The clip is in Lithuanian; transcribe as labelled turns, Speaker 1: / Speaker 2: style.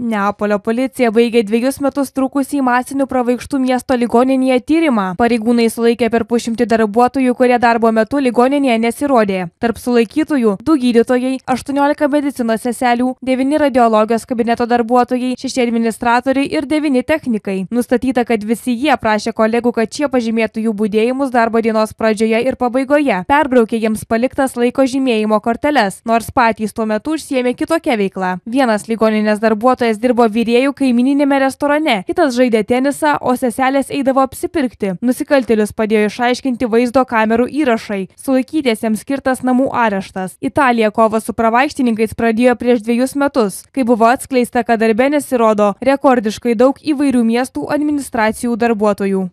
Speaker 1: Neapolio policija baigė dviejus metus trukusį masinių pravaikštų miesto ligoninėje tyrimą. Pareigūnai sulaikė per pušimtį darbuotojų, kurie darbo metu ligoninėje nesirodė. Tarp sulaikytųjų – du gydytojai, 18 medicinos seselių, 9 radiologijos kabineto darbuotojai, 6 administratoriai ir 9 technikai. Nustatyta, kad visi jie prašė kolegų, kad šie pažymėtų jų būdėjimus darbo dienos pradžioje ir pabaigoje. Perbraukė jiems paliktas laiko žymėjimo korteles, nors patys tuo metu užsiemė kitokią veiklą. Vienas ligoninės darbuotojas Vyras dirbo vyrėjų kaimininėme restorane, kitas žaidė tenisą, o seselės eidavo apsipirkti. Nusikaltėlius padėjo išaiškinti vaizdo kamerų įrašai. Sulaikytiesiems skirtas namų areštas. Italija kovą su pravaikštininkais pradėjo prieš dviejus metus, kai buvo atskleista, kad darbė nesirodo rekordiškai daug įvairių miestų administracijų
Speaker 2: darbuotojų.